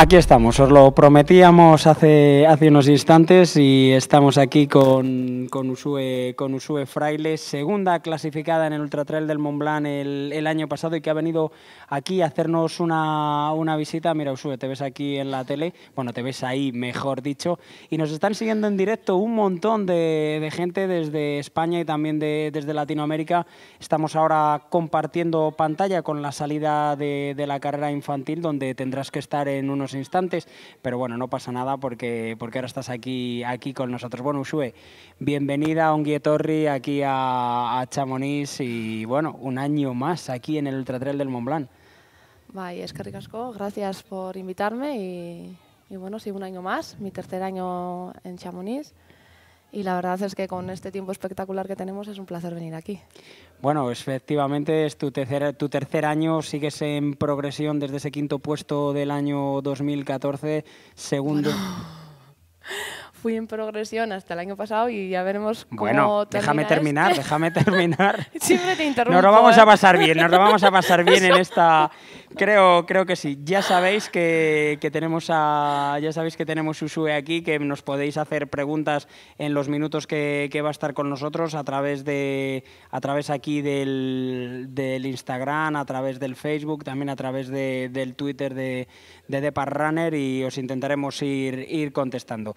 Aquí estamos, os lo prometíamos hace, hace unos instantes y estamos aquí con, con, Usue, con Fraile, segunda clasificada en el Ultra Trail del Mont el, año pasado y que ha venido aquí a hacernos una, visita. Mira, Usue, te ves aquí en la tele, bueno, te ves ahí, mejor dicho, y nos están siguiendo en directo un montón de, gente desde España y también desde Latinoamérica. Estamos ahora compartiendo pantalla con la salida de, de la carrera infantil, donde tendrás que estar en unos instantes, pero bueno, no pasa nada porque, porque ahora estás aquí, aquí con nosotros. Bueno, Usue, bienvenida a Onguietorri, aquí a, Chamonix y bueno, un año más aquí en el Ultra del Mont Blanc. Bye, es que gracias por invitarme y, y bueno, sí, un año más, mi tercer año en Chamonix y la verdad es que con este tiempo espectacular que tenemos es un placer venir aquí. Bueno, efectivamente es tu tercer, tu tercer año, sigues en progresión desde ese quinto puesto del año 2014, segundo fui en progresión hasta el año pasado y ya veremos cómo Bueno, déjame terminar, déjame terminar. Siempre interrumpo. Nos lo vamos ¿eh? a pasar bien, nos lo vamos a pasar bien en esta... Creo, creo que sí. Ya sabéis que, tenemos a... Ya sabéis que tenemos Usue aquí, que nos podéis hacer preguntas en los minutos que, va a estar con nosotros a través de... A través aquí del, del Instagram, a través del Facebook, también a través del Twitter de, de Depart Runner y os intentaremos ir, ir contestando.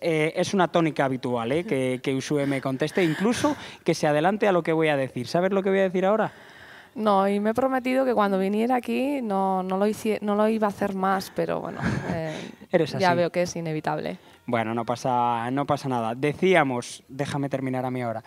Eh, es, una tónica habitual eh, que, que me conteste, incluso que se adelante a lo que voy a decir. ¿Sabes lo que voy a decir ahora? No, y me he prometido que cuando viniera aquí no, no, lo, no lo iba a hacer más, pero bueno, eh, ya veo que es inevitable. Bueno, no pasa, no pasa nada. Decíamos, déjame terminar a mí ahora,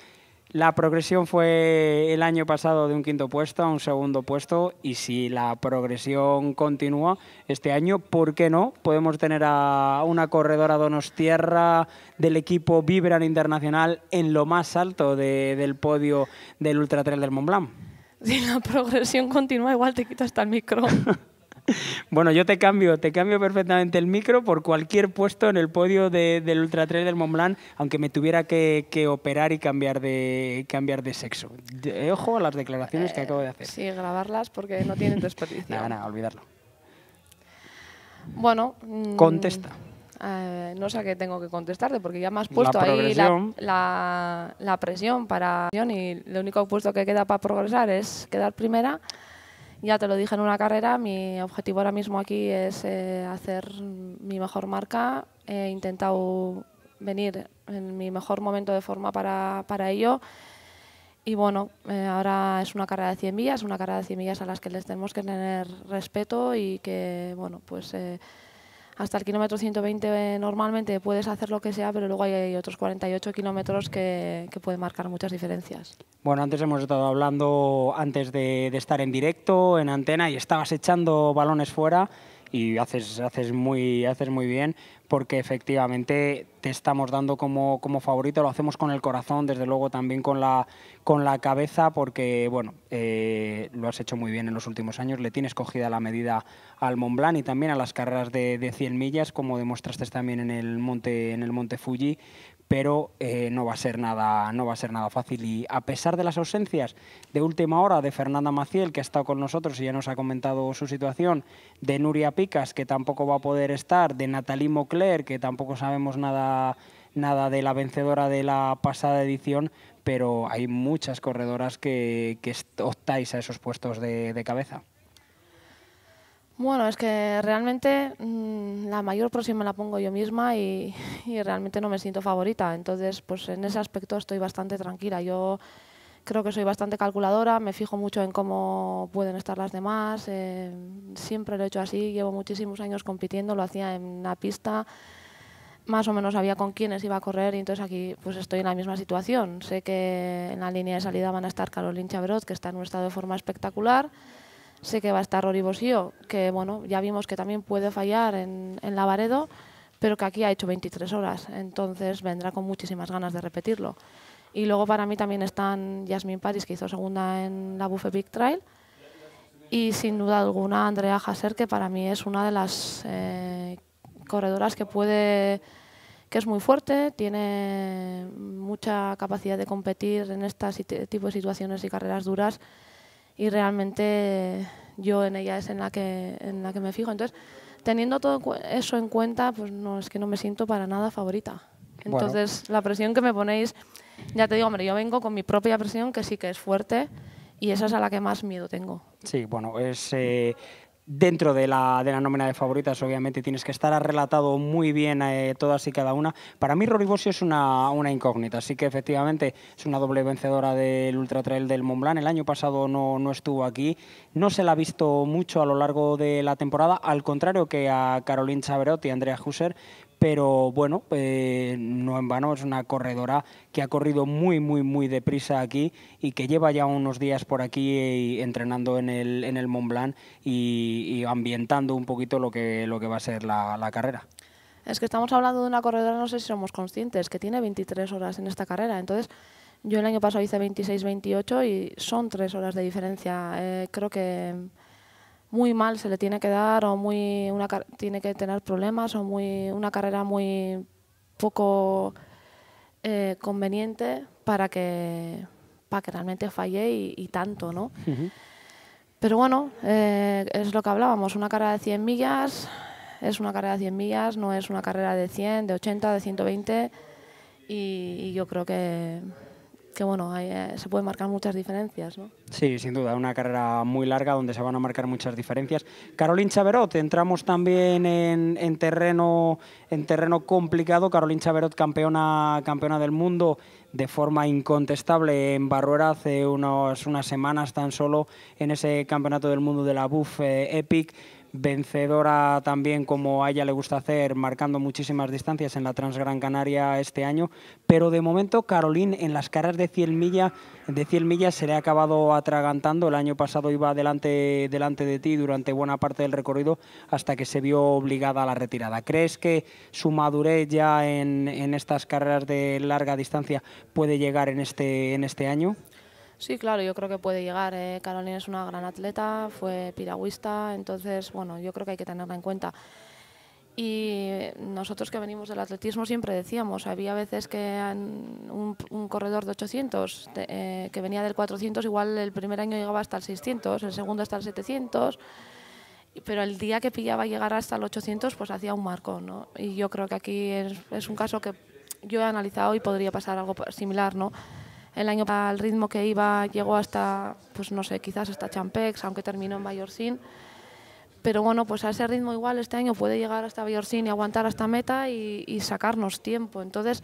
la progresión fue el año pasado de un quinto puesto a un segundo puesto y si la progresión continúa este año, ¿por qué no? Podemos tener a una corredora Donostierra del equipo Vibran Internacional en lo más alto del podio del Ultra Trail del Mont Blanc. Si la progresión continúa, igual te quito hasta el micro. Bueno, yo te cambio, te cambio perfectamente el micro por cualquier puesto en el podio del Ultra Trail del Mont aunque me tuviera que, operar y cambiar de, cambiar de sexo. Eh, ojo a las declaraciones que eh, acabo de hacer. Sí, grabarlas porque no tienen desperdicio. nada, nada, olvidarlo. Bueno. Mm, Contesta. Eh, no sé a qué tengo que contestarte porque ya me has puesto ahí la, la presión para... Y lo único puesto que queda para progresar es quedar primera. Ya te lo dije en una carrera, mi objetivo ahora mismo aquí es eh, hacer mi mejor marca. He intentado venir en mi mejor momento de forma para, para ello. Y bueno, eh, ahora es una carrera de 100 millas, una carrera de 100 millas a las que les tenemos que tener respeto y que, bueno, pues... Eh, hasta el kilómetro 120 eh, normalmente puedes hacer lo que sea, pero luego hay, otros 48 kilómetros que, pueden marcar muchas diferencias. Bueno, antes hemos estado hablando, antes de, de estar en directo, en antena, y estabas echando balones fuera y haces, haces, muy, haces muy bien porque efectivamente te estamos dando como, como favorito, lo hacemos con el corazón, desde luego también con la, con la cabeza, porque bueno, eh, lo has hecho muy bien en los últimos años, le tienes cogida la medida al Mont Blanc y también a las carreras de, de 100 millas, como demostraste también en el Monte, en el monte Fuji, pero eh, no, va a ser nada, no va a ser nada fácil. Y a pesar de las ausencias de última hora de Fernanda Maciel, que ha estado con nosotros y ya nos ha comentado su situación, de Nuria Picas, que tampoco va a poder estar, de Natalie Mocler, que tampoco sabemos nada, de la vencedora de la pasada edición, pero hay muchas corredoras que, optáis a esos puestos de cabeza. Bueno, es que realmente mm, la mayor próxima la pongo yo misma y, realmente no me siento favorita. Entonces, pues en ese aspecto estoy bastante tranquila. Yo creo que soy bastante calculadora, me fijo mucho en cómo pueden estar las demás. Eh, siempre lo he hecho así, llevo muchísimos años compitiendo, lo hacía en la pista más o menos sabía con quiénes iba a correr y entonces aquí pues estoy en la misma situación. Sé que en la línea de salida van a estar Carolín Chabrot, que está en un estado de forma espectacular, Sé que va a estar Rory Bosío, que bueno, ya vimos que también puede fallar en, en Lavaredo, pero que aquí ha hecho 23 horas, entonces vendrá con muchísimas ganas de repetirlo. Y luego para mí también están Yasmin Paris, que hizo segunda en la Buffet Big Trail, y sin duda alguna Andrea Hasser, que para mí es una de las eh, corredoras que puede que es muy fuerte, tiene mucha capacidad de competir en este tipo de situaciones y carreras duras y realmente yo en ella es en la que, en la que me fijo. Entonces, teniendo todo eso en cuenta, pues no es que no me siento para nada favorita. Entonces, la presión que me ponéis, ya te digo, hombre, yo vengo con mi propia presión que sí que es fuerte y esa es a la que más miedo tengo. Sí, bueno, es eh, dentro de la, de la nómina de favoritas, obviamente, tienes que estar relatado muy bien eh, todas y cada una. Para mí, Rory Bossi es una, una, incógnita, así que efectivamente es una doble vencedora del Ultra Trail del Mont Blanc. El año pasado no, no estuvo aquí, no se la ha visto mucho a lo largo de la temporada, al contrario que a Caroline Chaverot y Andrea Husser, pero bueno, eh, no en vano, es una corredora que ha corrido muy, muy, muy deprisa aquí y que lleva ya unos días por aquí eh, entrenando en el, en el Mont Blanc y, ambientando un poquito lo que, lo que va a ser la, carrera. Es que estamos hablando de una corredora, no sé si somos conscientes, que tiene 23 horas en esta carrera. Entonces, yo el año pasado hice 26-28 y son tres horas de diferencia. Eh, creo que muy mal se le tiene que dar o muy una, tiene que tener problemas o muy, una carrera muy poco eh, conveniente para que, para que realmente falle y, tanto, ¿no? Pero bueno, eh, es lo que hablábamos, una carrera de 100 millas es una carrera de 100 millas, no es una carrera de 100, de 80, de 120 y yo creo que que bueno, ahí eh, se pueden marcar muchas diferencias. ¿no? Sí, sin duda, una carrera muy larga donde se van a marcar muchas diferencias. Carolín Chaverot, entramos también en, terreno, en terreno complicado. Carolín Chaverot, campeona, campeona del mundo de forma incontestable en Barruera hace unos, unas semanas tan solo en ese Campeonato del Mundo de la Buff eh, EPIC vencedora también como a ella le gusta hacer, marcando muchísimas distancias en la Transgran Canaria este año. Pero de momento Caroline en las carreras de 100 millas, de se le ha acabado atragantando. El año pasado iba delante, delante de ti durante buena parte del recorrido hasta que se vio obligada a la retirada. ¿Crees que su madurez ya en, en estas carreras de larga distancia puede llegar en este, en este año? Sí, claro, yo creo que puede llegar. Eh, Carolina es una gran atleta, fue piragüista, entonces, bueno, yo creo que hay que tenerla en cuenta. Y nosotros que venimos del atletismo siempre decíamos, había veces que un, un corredor de 800 eh, que venía del 400, igual el primer año llegaba hasta el 600, el segundo hasta el 700, pero el día que pillaba llegar hasta el 800 pues hacía un marco. ¿no? Y yo creo que aquí es, es un caso que yo he analizado y podría pasar algo similar. ¿no? El año al ritmo que iba llegó hasta, pues no sé, quizás hasta Champex, aunque terminó en sin Pero bueno, pues a ese ritmo igual este año puede llegar hasta Bayorsin y aguantar hasta meta y, sacarnos tiempo. Entonces,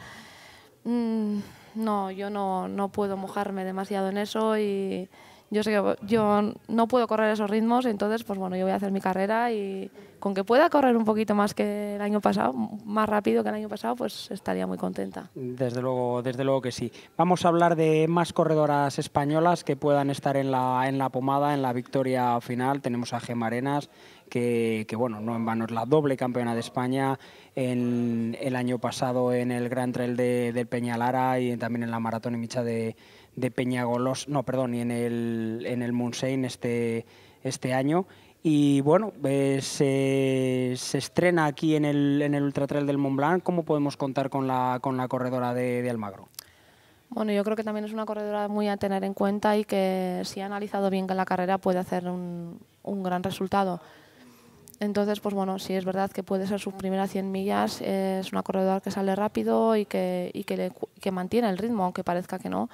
mm, no, yo no, no puedo mojarme demasiado en eso y yo sé que yo no puedo correr esos ritmos, entonces pues bueno, yo voy a hacer mi carrera y con que pueda correr un poquito más que el año pasado, más rápido que el año pasado, pues estaría muy contenta. Desde luego, desde luego que sí. Vamos a hablar de más corredoras españolas que puedan estar en la, en la pomada, en la victoria final. Tenemos a Gemarenas que, que, bueno, no en vano es la doble campeona de España en, el año pasado en el Gran Trail de, del Peñalara y también en la Maratón y Micha de de Peñagolos, no, perdón, y en el, en el este, este año. Y bueno, eh, se, se, estrena aquí en el, en el Ultra Trail del Mont Blanc. ¿Cómo podemos contar con la, con la corredora de, de, Almagro? Bueno, yo creo que también es una corredora muy a tener en cuenta y que si ha analizado bien la carrera puede hacer un, un gran resultado. Entonces, pues bueno, si es verdad que puede ser su primera 100 millas, es una corredora que sale rápido y que, y que mantiene el ritmo, aunque parezca que no.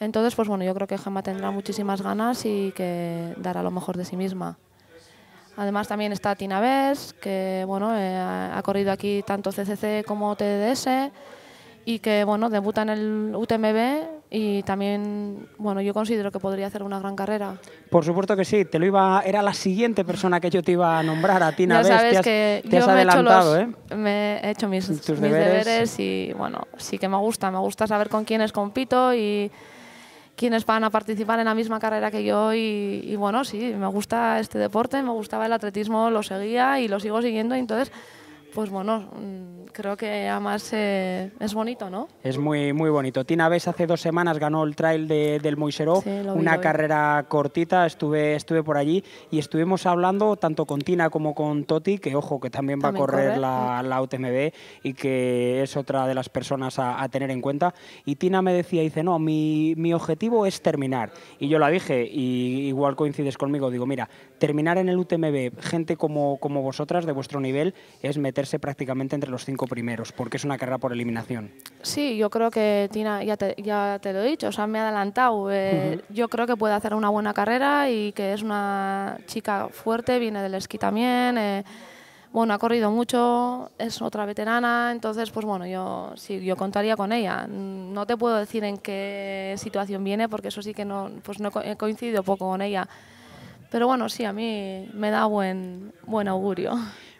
Entonces, pues bueno, yo creo que Gemma tendrá muchísimas ganas y que dará lo mejor de sí misma. Además también está Tina Bess, que bueno, eh, ha corrido aquí tanto CCC como TDS y que bueno, debuta en el UTMB y también, bueno, yo considero que podría hacer una gran carrera. Por supuesto que sí, te lo iba, era la siguiente persona que yo te iba a nombrar, a Tina Bess, te has, que he hecho ¿eh? Me he hecho mis, deberes. deberes y bueno, sí que me gusta, me gusta saber con quiénes compito y quienes van a participar en la misma carrera que yo y, bueno, sí, me gusta este deporte, me gustaba el atletismo, lo seguía y lo sigo siguiendo, entonces pues bueno, mm, creo que además es bonito, ¿no? Es muy, muy bonito. Tina ¿ves? hace dos semanas ganó el trail de, del Moiseró, una carrera cortita, estuve, estuve por allí y estuvimos hablando tanto con Tina como con Toti, que ojo, que también, va a correr, La, mm. UTMB y que es otra de las personas a, tener en cuenta. Y Tina me decía, dice, no, mi, mi objetivo es terminar. Y yo la dije, y igual coincides conmigo, digo, mira, terminar en el UTMB, gente como, como vosotras, de vuestro nivel, es meter prácticamente entre los cinco primeros, porque es una carrera por eliminación. Sí, yo creo que Tina, ya te, ya te lo he dicho, o sea, me ha adelantado. Eh, yo creo que puede hacer una buena carrera y que es una chica fuerte, viene del esquí también. Eh, bueno, ha corrido mucho, es otra veterana, entonces, pues bueno, yo sí, yo contaría con ella. No te puedo decir en qué situación viene, porque eso sí que no, pues no he coincidido poco con ella. Pero bueno, sí, a mí me da buen, buen augurio.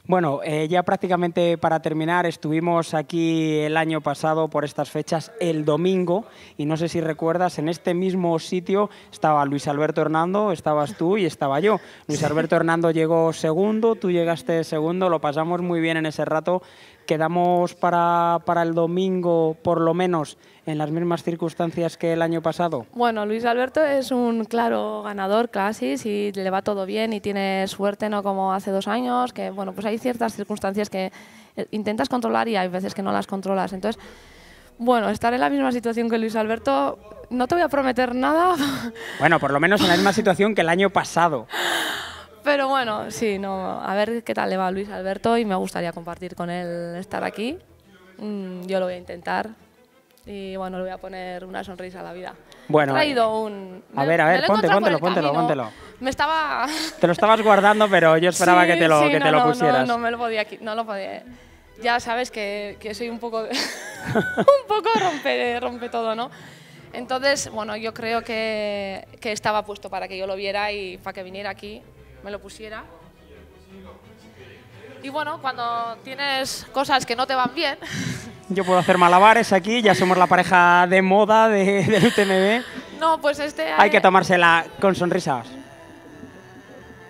Bueno, eh, ya prácticamente para terminar, estuvimos aquí el año pasado por estas fechas, el domingo, y no sé si recuerdas, en este mismo sitio estaba Luis Alberto Hernando, estabas tú y estaba yo. Luis Alberto Hernando llegó segundo, tú llegaste segundo, lo pasamos muy bien en ese rato quedamos para, el domingo, por lo menos, en las mismas circunstancias que el año pasado? Bueno, Luis Alberto es un claro ganador casi, si le va todo bien y tiene suerte, no como hace dos años, que bueno, pues hay ciertas circunstancias que eh, intentas controlar y hay veces que no las controlas. Entonces, bueno, estar en la misma situación que Luis Alberto, no te voy a prometer nada. Bueno, por lo menos en la misma situación que el año pasado. Pero bueno, sí, no, a ver qué tal le va Luis Alberto y me gustaría compartir con él estar aquí. Mm, yo lo voy a intentar y bueno, le voy a poner una sonrisa a la vida. Bueno, he traído un... A ver, a ver, ponte, ponte, ponte. Me estaba... Te lo estabas guardando, pero yo esperaba que te lo, sí, que no, te lo pusieras. No, no, me lo podía, no lo podía. Eh. Ya sabes que, que soy un poco, un poco rompe, rompe todo, ¿no? Entonces, bueno, yo creo que, que estaba puesto para que yo lo viera y para que viniera aquí me lo pusiera. Y bueno, cuando tienes cosas que no te van bien... Yo puedo hacer malabares aquí, ya somos la pareja de moda de, del TMB. No, pues este... Hay que tomársela con sonrisas.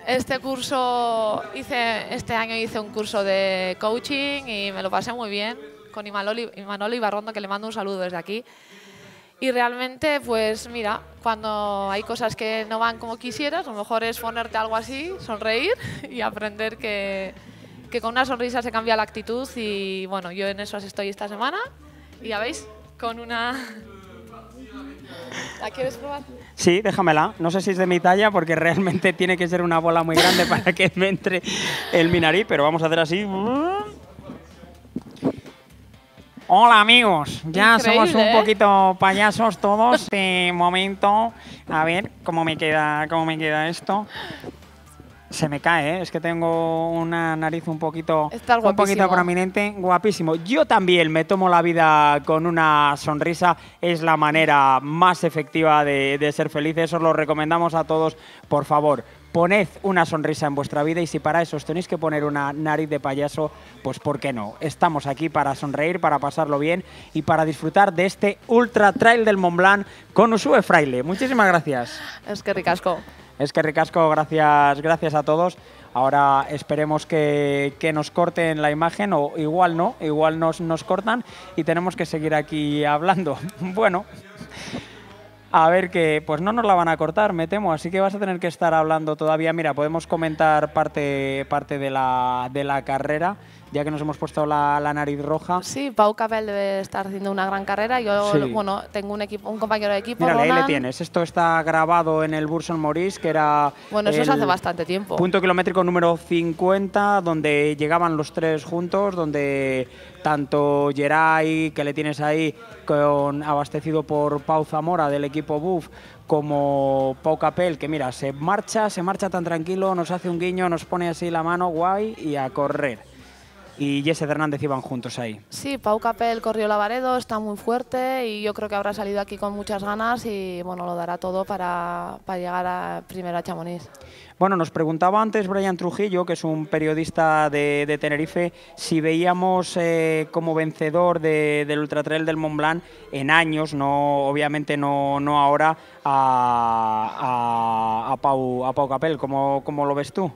Este curso, hice, este año hice un curso de coaching y me lo pasé muy bien con Imanol Barrondo que le mando un saludo desde aquí. Y realmente, pues mira, cuando hay cosas que no van como quisieras, a lo mejor es ponerte algo así, sonreír y aprender que, con una sonrisa se cambia la actitud. Y bueno, yo en eso estoy esta semana. Y ya veis, con una... ¿La quieres probar? Sí, déjamela. No sé si es de mi talla porque realmente tiene que ser una bola muy grande para que me entre el minarí, pero vamos a hacer así. Hola amigos, ya somos un ¿eh? poquito payasos todos. este momento, a ver cómo me queda, cómo me queda esto. Se me cae, ¿eh? es que tengo una nariz un poquito, un poquito prominente, guapísimo. Yo también me tomo la vida con una sonrisa, es la manera más efectiva de ser feliz, eso lo recomendamos a todos, por favor poned una sonrisa en vuestra vida y si para eso os tenéis que poner una nariz de payaso, pues ¿por qué no? Estamos aquí para sonreír, para pasarlo bien y para disfrutar de este Ultra Trail del Mont Blanc con Usue Fraile. Muchísimas gracias. Es que ricasco. Es que ricasco, gracias, gracias a todos. Ahora esperemos que, nos corten la imagen, o igual no, igual nos, nos cortan y tenemos que seguir aquí hablando. Bueno. A ver, que pues no nos la van a cortar, me temo, así que vas a tener que estar hablando todavía. Mira, podemos comentar parte, parte de, la, de la carrera ya que nos hemos puesto la, nariz roja. Sí, Pau Capel debe estar haciendo una gran carrera. Yo, bueno, tengo un, equipo, un compañero de equipo. Mira, ahí le tienes. Esto está grabado en el Burson Maurice que era. Bueno, eso es hace bastante tiempo. Punto kilométrico número 50, donde llegaban los tres juntos, donde tanto Geray, que le tienes ahí, con, abastecido por Pau Zamora del equipo Buff, como Pau Capel, que mira, se marcha, se marcha tan tranquilo, nos hace un guiño, nos pone así la mano, guay, y a correr y Jesse Hernández iban juntos ahí. Sí, Pau Capel corrió Lavaredo, está muy fuerte y yo creo que habrá salido aquí con muchas ganas y bueno, lo dará todo para, llegar a, primero a Chamonix. Bueno, nos preguntaba antes Brian Trujillo, que es un periodista de, Tenerife, si veíamos eh, como vencedor del Ultra del Mont Blanc en años, no, obviamente no, no ahora, a, a, a, Pau, a Pau Capel. ¿Cómo, ¿Cómo lo ves tú?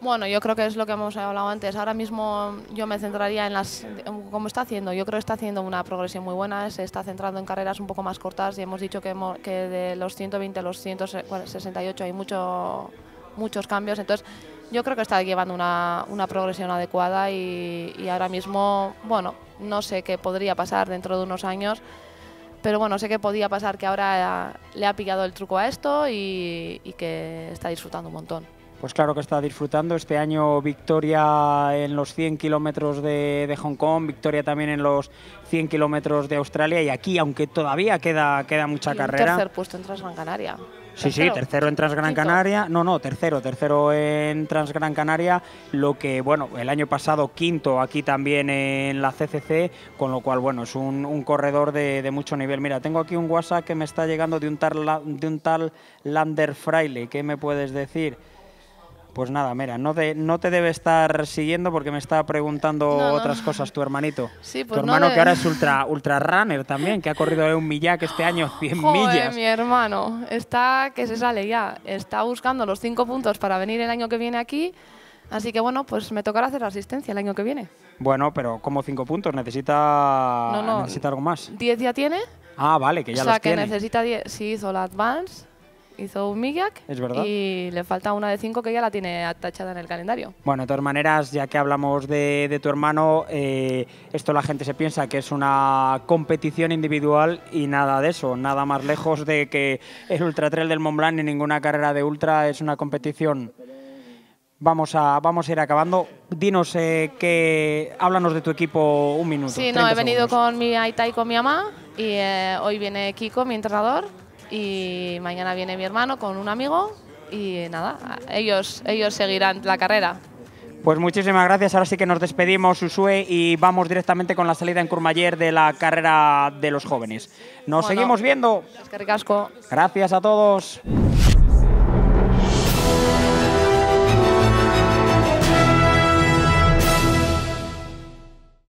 Bueno, yo creo que es lo que hemos hablado antes. Ahora mismo yo me centraría en las. como está haciendo. Yo creo que está haciendo una progresión muy buena. Se está centrando en carreras un poco más cortas y hemos dicho que, de los 120 a los 168 hay mucho, muchos cambios. Entonces, yo creo que está llevando una, una progresión adecuada y, ahora mismo, bueno, no sé qué podría pasar dentro de unos años pero bueno, sé que podía pasar que ahora le ha pillado el truco a esto y que está disfrutando un montón. Pues claro que está disfrutando. Este año victoria en los 100 kilómetros de, Hong Kong, victoria también en los 100 kilómetros de Australia y aquí, aunque todavía queda, queda mucha carrera. Tercer puesto en Transgran Canaria. Sí, sí, tercero en Transgran Canaria. No, no, tercero, tercero en Transgran Canaria. Lo que, bueno, el año pasado quinto aquí también en la CCC, con lo cual, bueno, es un, corredor de, mucho nivel. Mira, tengo aquí un WhatsApp que me está llegando de un tal, de un tal Lander Fraile. ¿Qué me puedes decir? Pues nada, mira, no te, no te debe estar siguiendo porque me está preguntando otras cosas tu hermanito. Sí, pues tu hermano que ahora es ultra, ultra runner también, que ha corrido un millac este año, 100 Joder, millas. mi hermano, está que se sale ya, está buscando los cinco puntos para venir el año que viene aquí, así que bueno, pues me tocará hacer asistencia el año que viene. Bueno, pero como cinco puntos? Necesita, necesita algo más. ¿10 ya tiene? Ah, vale, que ya o sea, que necesita 10, sí hizo la advance hizo un MIGAC y le falta una de cinco que ya la tiene atachada en el calendario. Bueno, de todas maneras, ya que hablamos de, tu hermano, eh, esto la gente se piensa que es una competición individual y nada de eso, nada más lejos de que el Ultra Trail del Mont Blanc ni ninguna carrera de ultra es una competición. Vamos a, vamos a ir acabando. Dinos, eh, que, háblanos de tu equipo un minuto. Sí, no, he venido con mi Aita y con mi mamá y eh, hoy viene Kiko, mi entrenador, y mañana viene mi hermano con un amigo y nada, ellos, ellos seguirán la carrera. Pues muchísimas gracias. Ahora sí que nos despedimos, Usue, y vamos directamente con la salida en Curmayer de la carrera de los jóvenes. Nos seguimos viendo. Gracias a todos.